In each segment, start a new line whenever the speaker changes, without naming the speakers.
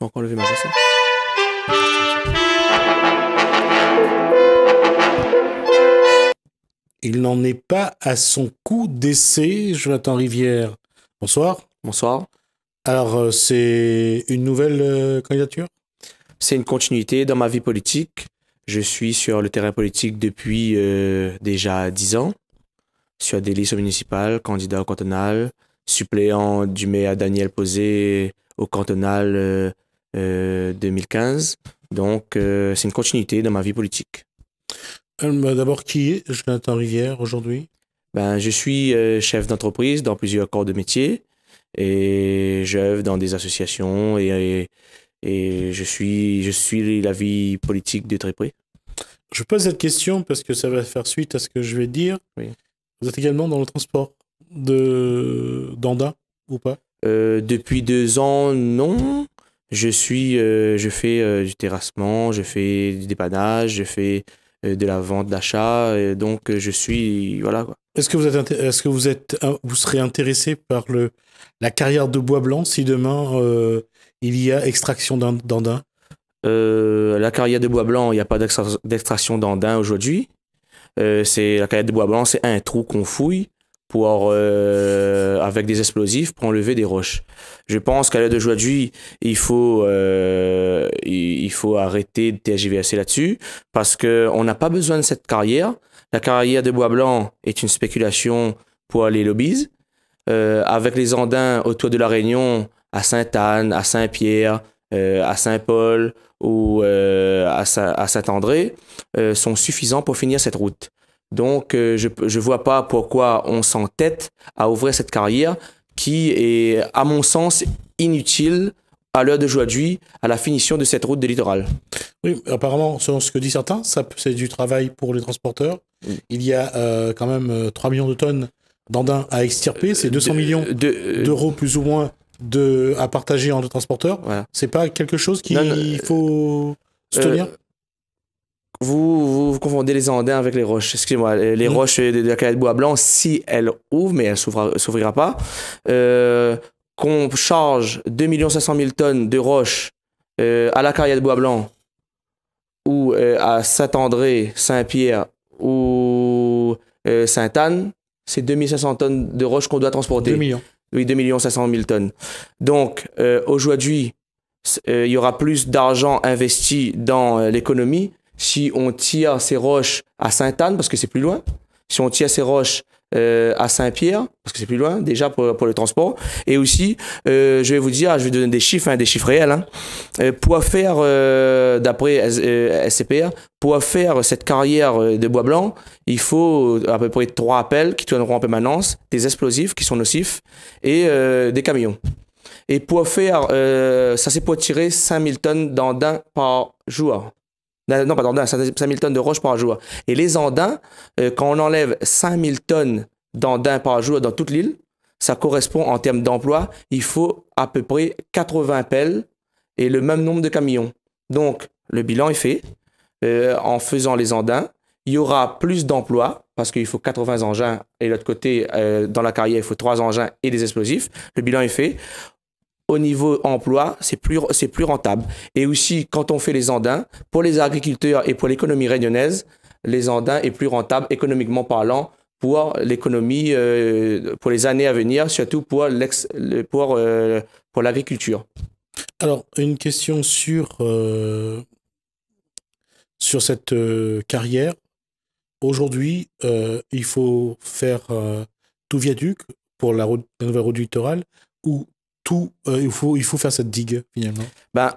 ma
Il n'en est pas à son coup d'essai, Jonathan Rivière. Bonsoir.
Bonsoir. Alors, euh, c'est une nouvelle euh, candidature C'est une continuité dans ma vie politique. Je suis sur le terrain politique depuis euh, déjà dix ans. Sur des listes municipales, candidat au cantonal, suppléant du maire Daniel Posé au cantonal 2015. Euh, Donc, euh, c'est une continuité dans ma vie politique.
Euh, bah, d'abord, qui est Jonathan Rivière aujourd'hui
ben, Je suis chef d'entreprise dans plusieurs corps de métier et j'œuvre dans des associations et, et, je, suis, je suis la vie politique de très près.
Je pose cette question parce que ça va faire suite à ce que je vais dire. Vous êtes également dans le transport de d'Anda ou pas
Depuis deux ans, non. Je suis, euh, je fais euh, du terrassement, je fais du dépannage, je fais euh, de la vente d'achat. Donc, je suis, voilà
Est-ce que vous êtes, est-ce que vous êtes, vous serez intéressé par le la carrière de bois blanc si demain il y a extraction d'andins
La carrière de bois blanc, il n'y a pas d'extraction d'andins aujourd'hui. c'est la carrière de bois blanc, c'est un trou qu'on fouille pour, euh, avec des explosifs pour enlever des roches. Je pense qu'à l'heure de aujourd'hui, il faut, euh, il faut arrêter de TGVC là-dessus parce qu'on n'a pas besoin de cette carrière. La carrière de Bois Blanc est une spéculation pour les lobbies. Euh, avec les Andins autour de la Réunion, à Sainte-Anne, à Saint-Pierre, à Saint-Paul ou à Saint-André, sont suffisants pour finir cette route. Donc, euh, je ne vois pas pourquoi on s'entête à ouvrir cette carrière qui est, à mon sens, inutile à l'heure de d'aujourd'hui, à la finition de cette route de littoral.
Oui, apparemment, selon ce que disent certains, ça, c'est du travail pour les transporteurs. Il y a euh, quand même 3 euh, millions de tonnes d'andins à extirper, c'est 200 millions d'euros plus ou moins de, à partager entre transporteurs. Ce C'est pas quelque chose qu'il faut soutenir
vous, confondez les Andins avec les roches. Excusez-moi, les mm. roches de, la carrière de bois blanc, si elles ouvrent, mais elles ne s'ouvrira pas, euh, qu'on charge 2 500 000 tonnes de roches euh, à la carrière de bois blanc ou euh, à Saint-André, Saint-Pierre ou Sainte-Anne, c'est 2500 tonnes de roches qu'on doit transporter. 2 millions. Oui, 2 500 000 tonnes. Donc, aujourd'hui, il y aura plus d'argent investi dans l'économie si on tire ces roches à Sainte-Anne, parce que c'est plus loin, si on tire ces roches euh, à Saint-Pierre, parce que c'est plus loin déjà pour, le transport. Et aussi, euh, je vais vous dire, je vais donner des chiffres, hein, des chiffres réels. Hein. Euh, pour faire, d'après SCPR, pour faire cette carrière de bois blanc, il faut à peu près trois appels qui tourneront en permanence, des explosifs qui sont nocifs et des camions. Et pour faire, ça c'est pour tirer 5000 tonnes d'andin par jour non, pardon, 5000 tonnes de roches par jour. Et les andins, euh, quand on enlève 5000 tonnes d'andins par jour dans toute l'île, ça correspond en termes d'emploi, il faut à peu près 80 pelles et le même nombre de camions. Donc, le bilan est fait. Euh, en faisant les andins, il y aura plus d'emplois parce qu'il faut 80 engins et de l'autre côté, euh, dans la carrière, il faut 3 engins et des explosifs. Le bilan est fait au niveau emploi, c'est plus, c'est plus rentable. Et aussi, quand on fait les andins, pour les agriculteurs et pour l'économie réunionnaise, les andins est plus rentable économiquement parlant pour l'économie, euh, pour les années à venir, surtout pour, l'ex, pour, euh, pour l'agriculture.
Alors, une question sur, euh, sur cette carrière. Aujourd'hui, il faut faire tout viaduc pour la, route, la nouvelle route littorale ou euh, il, faut, il faut faire cette digue finalement
ben,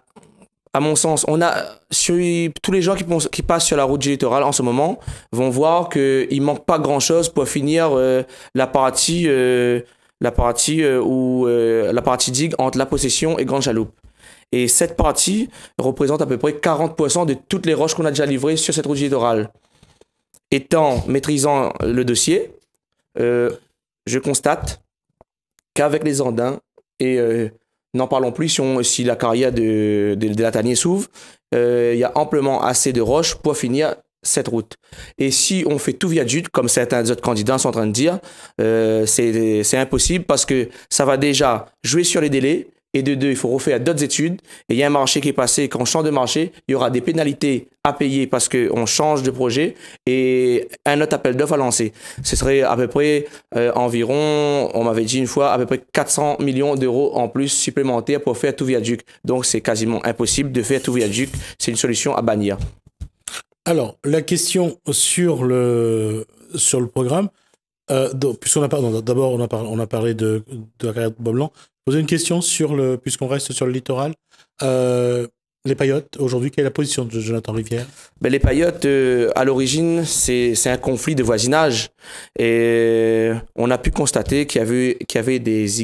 à mon sens, on a tous les gens qui, qui, passent sur la route littorale en ce moment vont voir qu'il manque pas grand chose pour finir euh, la partie euh, la partie la partie digue entre la possession et Grande Chaloupe. Et cette partie représente à peu près 40% de toutes les roches qu'on a déjà livrées sur cette route littorale. Étant maîtrisant le dossier, je constate qu'avec les Andins, et euh, n'en parlons plus si, on, si la carrière de, la de s'ouvre. Euh, il y a amplement assez de roches pour finir cette route. Et si on fait tout via viaduc, comme certains autres candidats sont en train de dire, euh, c'est impossible parce que ça va déjà jouer sur les délais, et de deux, il faut refaire d'autres études. Et il y a un marché qui est passé. Quand on change de marché, il y aura des pénalités à payer parce qu'on change de projet et un autre appel d'offres à lancer. Ce serait à peu près euh, environ, on m'avait dit une fois, à peu près 400 millions d'euros en plus supplémentaires pour faire tout viaduc. Donc c'est quasiment impossible de faire tout viaduc. C'est une solution à bannir.
Alors, la question sur le, sur le programme, euh, Puisqu'on a, d'abord, on a, parlé, on a parlé de, de la carrière de Bob Blanc, Poser une question sur le, puisqu'on reste sur le littoral. Euh, les paillotes, aujourd'hui, quelle est la position de Jonathan Rivière
ben, Les paillotes, euh, à l'origine, c'est un conflit de voisinage. Et on a pu constater qu'il y, avait, qu'il y avait des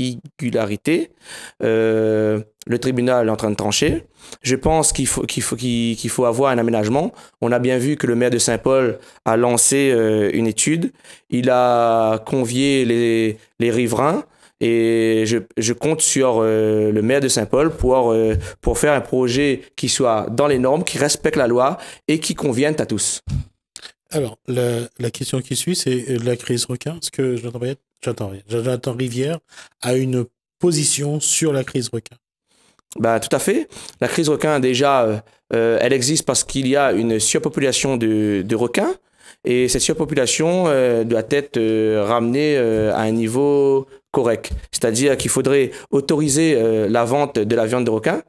irrégularités. Euh, le tribunal est en train de trancher. Je pense qu'il faut, qu'il faut, qu'il faut avoir un aménagement. On a bien vu que le maire de Saint-Paul a lancé une étude. Il a convié les, les riverains. Et je, compte sur euh, le maire de Saint-Paul pour, euh, pour faire un projet qui soit dans les normes, qui respecte la loi et qui convienne à tous.
Alors, la, question qui suit, c'est euh, la crise requin. Est-ce que Jonathan Rivière a une position sur la crise requin
ben, tout à fait. La crise requin, déjà, elle existe parce qu'il y a une surpopulation de, requins. Et cette surpopulation doit être ramenée à un niveau correct. C'est-à-dire qu'il faudrait autoriser euh, la vente de la viande de requin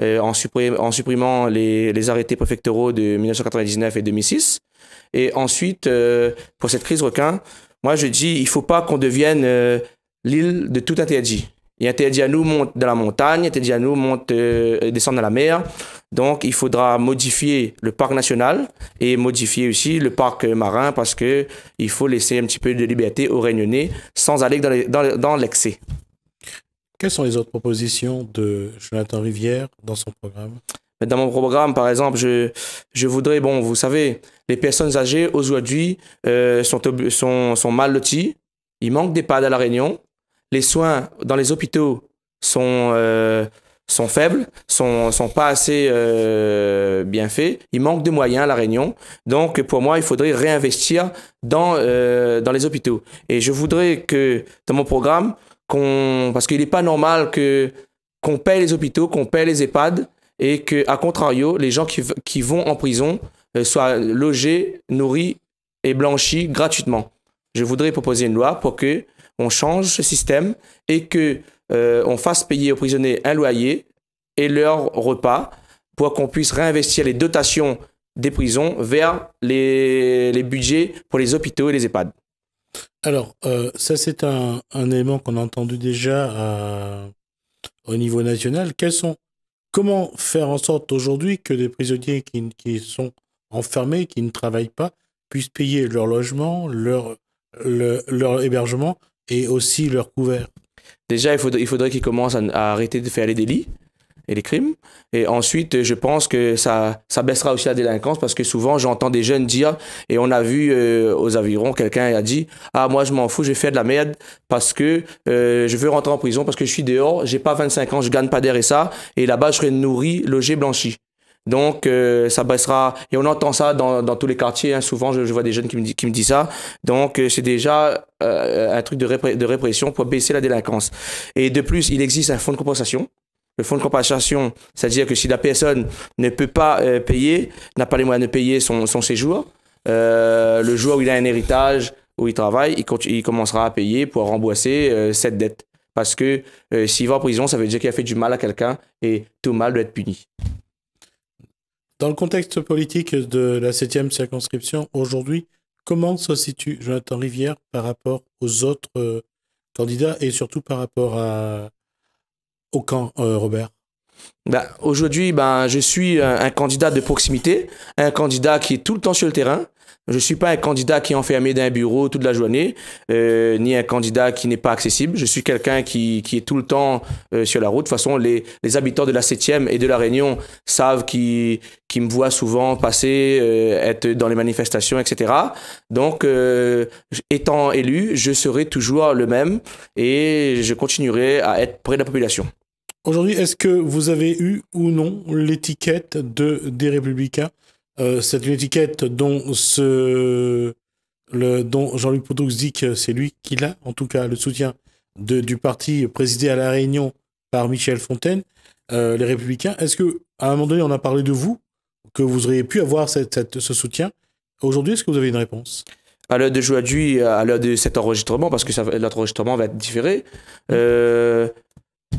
euh, en, supprimant, en supprimant les, arrêtés préfectoraux de 1999 et 2006. Et ensuite, euh, pour cette crise requin, moi je dis, il ne faut pas qu'on devienne l'île de tout interdit. Il Et qui monte de la montagne, nous monte, euh, descend dans la mer. Donc, il faudra modifier le parc national et modifier aussi le parc marin parce que il faut laisser un petit peu de liberté aux Réunionnais sans aller dans l'excès.
Quelles sont les autres propositions de Jonathan Rivière dans son programme
Dans mon programme, par exemple, je, je voudrais, bon, vous savez, les personnes âgées aujourd'hui euh, sont, sont, sont mal loties. Il manque des pads à La Réunion les soins dans les hôpitaux sont euh, sont faibles, sont sont pas assez euh, bien faits. Il manque de moyens à la Réunion. Donc pour moi, il faudrait réinvestir dans euh, dans les hôpitaux. Et je voudrais que dans mon programme, qu'on parce qu'il n'est pas normal que qu'on paie les hôpitaux, qu'on paie les EHPAD et que à contrario, les gens qui qui vont en prison soient logés, nourris et blanchis gratuitement. Je voudrais proposer une loi pour que on change ce système et que euh, on fasse payer aux prisonniers un loyer et leur repas pour qu'on puisse réinvestir les dotations des prisons vers les, budgets pour les hôpitaux et les EHPAD.
Alors, euh, ça c'est un, élément qu'on a entendu déjà euh, au niveau national. Quels sont, comment faire en sorte aujourd'hui que des prisonniers qui, sont enfermés, qui ne travaillent pas, puissent payer leur logement, leur, leur hébergement et aussi leur couvert
Déjà, il, faudrait, qu'ils commencent à, arrêter de faire les délits et les crimes. Et ensuite, euh, je pense que ça, ça baissera aussi la délinquance parce que souvent, j'entends des jeunes dire, et on a vu euh, aux avirons, quelqu'un a dit, ah moi je m'en fous, je faire de la merde parce que euh, je veux rentrer en prison, parce que je suis dehors, j'ai pas 25 ans, je gagne pas d'air et ça, et là-bas, je serai nourri, logé, blanchi. Donc, euh, ça baissera. Et on entend ça dans, tous les quartiers. Hein. Souvent, je, vois des jeunes qui me, disent ça. Donc, euh, c'est déjà euh, un truc de, répression pour baisser la délinquance. Et de plus, il existe un fonds de compensation. Le fonds de compensation, c'est-à-dire que si la personne ne peut pas payer, n'a pas les moyens de payer son, séjour, le jour où il a un héritage, où il travaille, il, il commencera à payer pour rembourser cette dette. Parce que s'il va en prison, ça veut dire qu'il a fait du mal à quelqu'un et tout mal doit être puni.
Dans le contexte politique de la septième circonscription aujourd'hui, comment se situe Jonathan Rivière par rapport aux autres euh, candidats et surtout par rapport à, au camp, euh, Robert
bah, Aujourd'hui, ben, je suis un, candidat de proximité, un candidat qui est tout le temps sur le terrain, je ne suis pas un candidat qui est enfermé d'un bureau toute la journée, euh, ni un candidat qui n'est pas accessible. Je suis quelqu'un qui, qui, est tout le temps euh, sur la route. De toute façon, les, les habitants de la 7e et de la Réunion savent qu'ils qui me voient souvent passer, euh, être dans les manifestations, etc. Donc, étant élu, je serai toujours le même et je continuerai à être près de la population.
Aujourd'hui, est-ce que vous avez eu ou non l'étiquette de des républicains euh, c'est une étiquette dont, Jean-Luc Poudoux dit que c'est lui qui l'a, en tout cas le soutien du parti présidé à La Réunion par Michel Fontaine, euh, les Républicains. Est-ce que à un moment donné, on a parlé de vous, que vous auriez pu avoir ce soutien Aujourd'hui, est-ce que vous avez une réponse
à l'heure de aujourd'hui, à l'heure de cet enregistrement, parce que l'enregistrement va être différé, euh,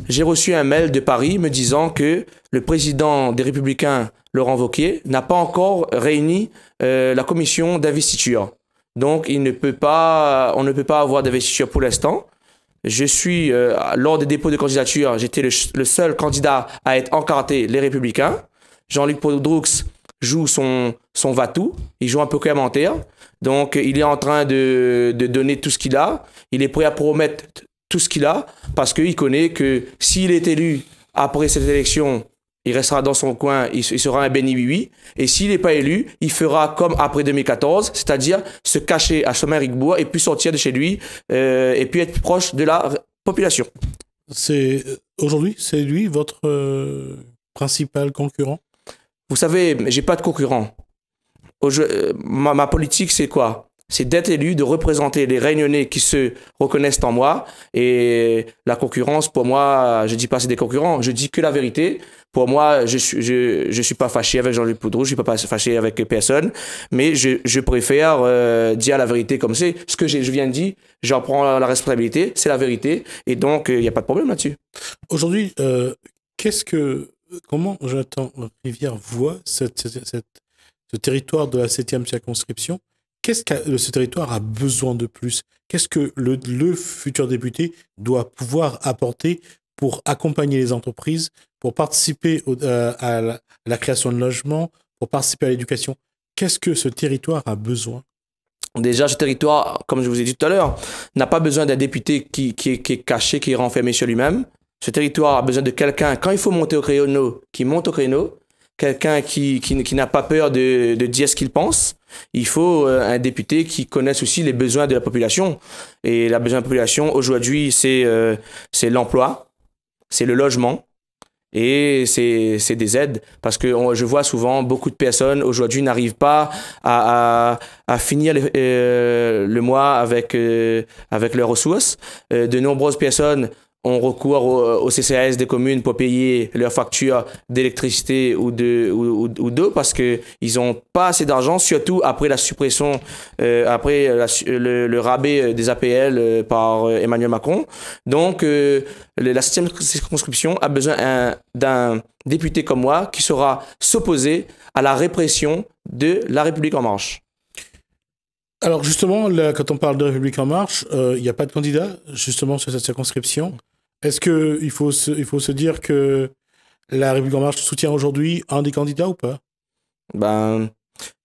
j'ai reçu un mail de Paris me disant que le président des Républicains Laurent Vauquier, n'a pas encore réuni euh, la commission d'investiture. Donc, il ne peut pas, on ne peut pas avoir d'investiture pour l'instant. Je suis, euh, lors des dépôts de candidature, j'étais le, seul candidat à être encarté, les Républicains. Jean-Luc Podroux joue son, son tout il joue un peu commentaire. Donc, il est en train de, de donner tout ce qu'il a. Il est prêt à promettre tout ce qu'il a parce qu'il connaît que s'il est élu après cette élection, il restera dans son coin, il, sera un béni oui Et s'il n'est pas élu, il fera comme après 2014, c'est-à-dire se cacher à chemin Rigbourg et puis sortir de chez lui euh, et puis être proche de la population.
C'est aujourd'hui, c'est lui votre euh, principal concurrent.
Vous savez, j'ai pas de concurrent. Je, euh, ma, politique, c'est quoi c'est d'être élu, de représenter les Réunionnais qui se reconnaissent en moi. Et la concurrence, pour moi, je dis pas c'est des concurrents, je dis que la vérité. Pour moi, je ne suis pas fâché avec Jean-Luc Poudreau, je ne suis pas fâché avec personne, mais je, préfère euh, dire la vérité comme c'est. Ce que je viens de dire, j'en prends la responsabilité, c'est la vérité, et donc il euh, n'y a pas de problème là-dessus.
Aujourd'hui, euh, qu'est-ce que, comment Jonathan Rivière voit ce territoire de la 7e circonscription Qu'est-ce que ce territoire a besoin de plus Qu'est-ce que le, futur député doit pouvoir apporter pour accompagner les entreprises, pour participer euh, à, la, création de logements, pour participer à l'éducation. Qu'est-ce que ce territoire a besoin
Déjà, ce territoire, comme je vous ai dit tout à l'heure, n'a pas besoin d'un député qui, est caché, qui est renfermé sur lui-même. Ce territoire a besoin de quelqu'un, quand il faut monter au créneau, qui monte au créneau, quelqu'un qui, n'a pas peur de dire ce qu'il pense, il faut euh, un député qui connaisse aussi les besoins de la population. Et la besoin de la population aujourd'hui, c'est euh, l'emploi, c'est le logement et c'est des aides parce que je vois souvent beaucoup de personnes aujourd'hui n'arrivent pas à, finir euh, le, mois avec leurs ressources. de nombreuses personnes on recours au, euh, CCAS des communes pour payer leurs factures d'électricité ou de ou, ou, d'eau parce que ils ont pas assez d'argent surtout après la suppression euh, après le, rabais euh, des APL par Emmanuel Macron donc la circonscription a besoin d'un député comme moi qui saura s'opposer à la répression de la République en marche
alors justement, quand on parle de République en marche, il n'y a pas de candidat justement sur cette circonscription. Est-ce qu'il faut, il faut se dire que la République En Marche soutient aujourd'hui un des candidats ou pas
Ben,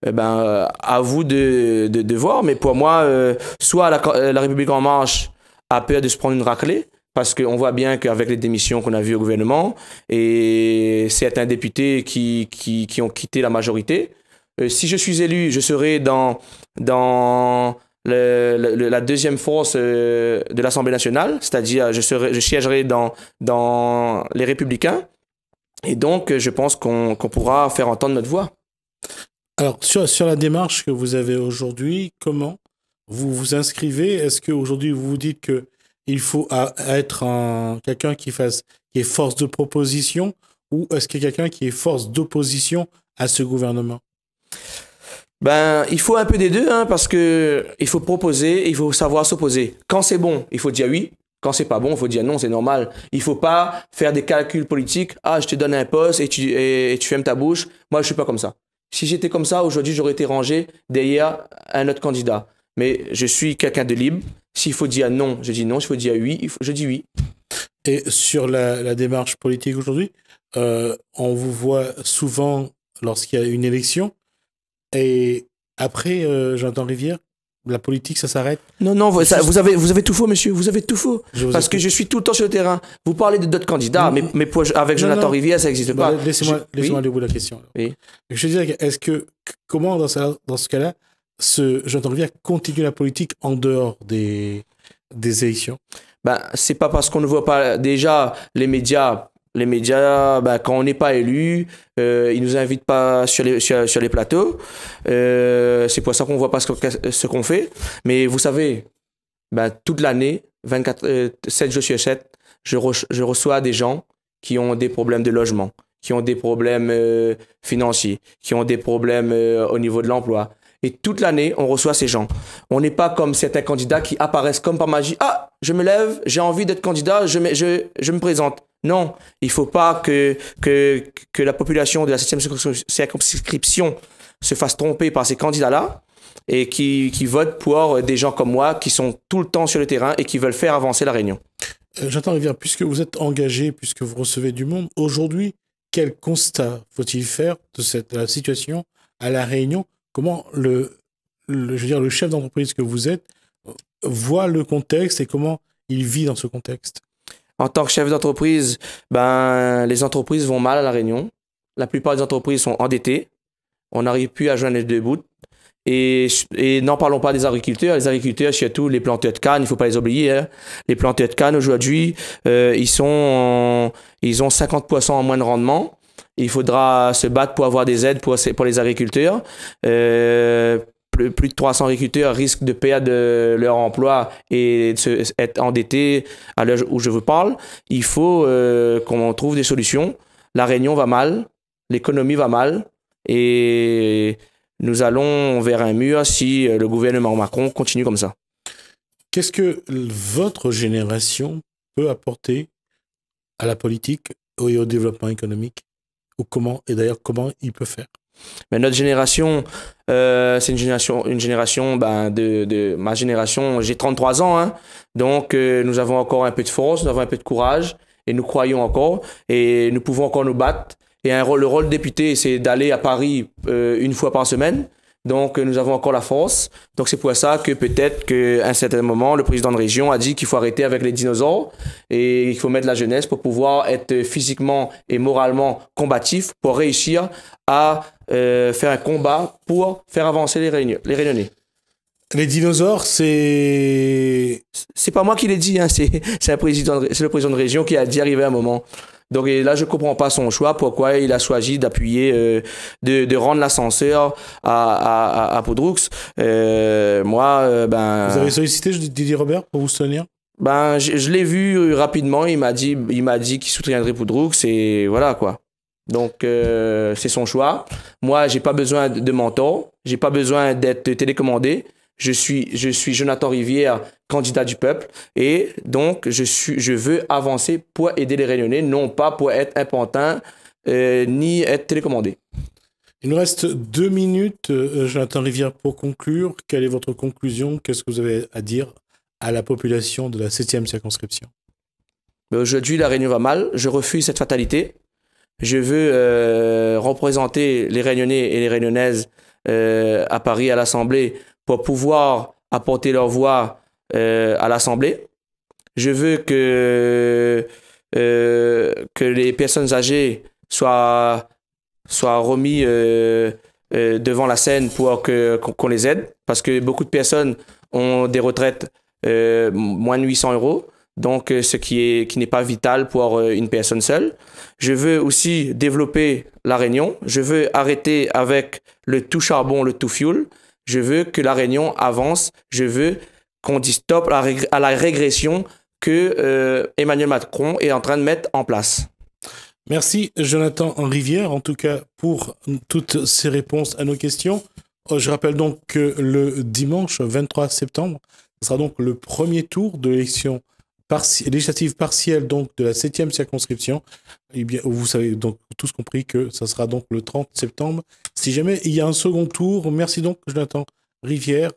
eh ben, euh, à vous de, voir, mais pour moi, euh, soit euh, la, République en marche a peur de se prendre une raclée, parce qu'on voit bien qu'avec les démissions qu'on a vues au gouvernement, et certains députés qui, qui, qui ont quitté la majorité, si je suis élu, je serai dans, dans le, la deuxième force euh, de l'Assemblée nationale, c'est-à-dire je, siégerai dans, dans les républicains. Et donc, euh, je pense qu'on pourra faire entendre notre voix.
Alors, sur, la démarche que vous avez aujourd'hui, comment vous vous inscrivez Est-ce qu'aujourd'hui, vous vous dites que il faut être quelqu'un qui, fasse, qui est force de proposition ou est-ce qu'il y a quelqu'un qui est force d'opposition à ce gouvernement
ben, il faut un peu des deux, hein, parce que il faut proposer, il faut savoir s'opposer. Quand c'est bon, il faut dire oui. Quand c'est pas bon, il faut dire non, c'est normal. Il faut pas faire des calculs politiques. Ah, je te donne un poste et tu, et, tu fermes ta bouche. Moi, je suis pas comme ça. Si j'étais comme ça, aujourd'hui, j'aurais été rangé derrière un autre candidat. Mais je suis quelqu'un de libre. S'il faut dire non, je dis non. S'il faut dire oui, je dis oui. Et sur la, démarche politique aujourd'hui, euh,
on vous voit souvent lorsqu'il y a une élection et
après, euh, Jonathan Rivière, la politique, ça s'arrête Non, non, vous, avez, tout faux, monsieur. Vous avez tout faux. Parce que je suis tout le temps sur le terrain. Vous parlez de d'autres candidats, mais, avec Jonathan Rivière, ça n'existe bah, pas. Laissez-moi aller au bout de la question.
Je veux dire, est-ce que, comment dans, ce, cas-là, Jonathan Rivière continue la politique en dehors
des, des élections ben, c'est pas parce qu'on ne voit pas déjà les médias les médias, bah, quand on n'est pas élu, euh, ils nous invitent pas sur les, sur, les plateaux. Euh, c'est pour ça qu'on voit pas ce, qu'on fait. Mais vous savez, bah, toute l'année, 24, 7 euh, jours sur 7, je, je reçois des gens qui ont des problèmes de logement, qui ont des problèmes euh, financiers, qui ont des problèmes au niveau de l'emploi. Et toute l'année, on reçoit ces gens. On n'est pas comme certains candidats qui apparaissent comme par magie. Ah, je me lève, j'ai envie d'être candidat, je me, je, je me présente. Non, il ne faut pas que, la population de la 7e circonscription se fasse tromper par ces candidats-là et qui, votent pour des gens comme moi qui sont tout le temps sur le terrain et qui veulent faire avancer la Réunion.
Euh, J'attends Rivière, puisque vous êtes engagé, puisque vous recevez du monde, aujourd'hui, quel constat faut-il faire de cette situation à La Réunion Comment le, je dire, le chef d'entreprise que vous êtes euh, voit le contexte et comment il vit dans ce contexte
en tant que chef d'entreprise, ben, les entreprises vont mal à La Réunion. La plupart des entreprises sont endettées. On n'arrive plus à joindre les deux bouts. Et, n'en parlons pas des agriculteurs. Les agriculteurs, surtout les planteurs de canne, il ne faut pas les oublier. Hein. Les planteurs de canne, aujourd'hui, euh, ils, sont ils ont 50% en moins de rendement. Il faudra se battre pour avoir des aides pour, pour les agriculteurs. Euh, plus, de 300 recruteurs risquent de perdre euh, leur emploi et d'être endettés à l'heure où je vous parle. Il faut euh, qu'on trouve des solutions. La Réunion va mal, l'économie va mal et nous allons vers un mur si euh, le gouvernement Macron continue comme ça.
Qu'est-ce que votre génération peut apporter à la politique et au développement économique Ou comment, et d'ailleurs, comment il peut faire
mais notre génération, euh, c'est une génération, une génération ben, de, ma génération, j'ai 33 ans, hein. donc euh, nous avons encore un peu de force, nous avons un peu de courage, et nous croyons encore, et nous pouvons encore nous battre. Et un, le rôle de député, c'est d'aller à Paris euh, une fois par semaine, donc, euh, nous avons encore la force. Donc, c'est pour ça que peut-être qu'à un certain moment, le président de région a dit qu'il faut arrêter avec les dinosaures et qu'il faut mettre la jeunesse pour pouvoir être physiquement et moralement combatif pour réussir à euh, faire un combat pour faire avancer les, réunions, les Réunionnais. Les dinosaures, c'est... C'est pas moi qui l'ai dit, hein. c'est, le président de région qui a dit arriver à un moment. Donc là, je comprends pas son choix, pourquoi il a choisi d'appuyer, euh, de, rendre l'ascenseur à, à, euh, moi, euh, ben. Vous avez
sollicité Didier Robert pour vous soutenir
Ben, je, l'ai vu rapidement. Il m'a dit, il m'a dit qu'il soutiendrait Poudroux, et voilà quoi. Donc c'est son choix. Moi, j'ai pas besoin de mentor, j'ai pas besoin d'être télécommandé. Je suis, je suis Jonathan Rivière candidat du peuple. Et donc, je, suis, je veux avancer pour aider les Réunionnais, non pas pour être important euh, ni être télécommandé.
Il nous reste deux minutes, euh, Jonathan Rivière, pour conclure. Quelle est votre conclusion Qu'est-ce que vous avez à dire à la population de la 7e circonscription
ben, Aujourd'hui, la Réunion va mal. Je refuse cette fatalité. Je veux euh, représenter les Réunionnais et les Réunionnaises euh, à Paris, à l'Assemblée, pour pouvoir apporter leur voix euh, à l'Assemblée. Je veux que, euh, que les personnes âgées soient, soient remises euh, devant la scène pour que, qu'on les aide. Parce que beaucoup de personnes ont des retraites moins de 800 euros. Donc, ce qui est qui n'est pas vital pour une personne seule. Je veux aussi développer la Réunion. Je veux arrêter avec le tout charbon, le tout fuel. Je veux que la Réunion avance. Je veux qu'on dit stop à, la régression que euh, Emmanuel Macron est en train de mettre en place.
Merci Jonathan Rivière, en tout cas pour toutes ces réponses à nos questions. Euh, je rappelle donc que le dimanche 23 septembre, ce sera donc le premier tour de l'élection législative partielle donc de la 7e circonscription. et eh bien, vous savez donc tous compris que ça sera donc le 30 septembre. Si jamais il y a un second tour, merci donc Jonathan Rivière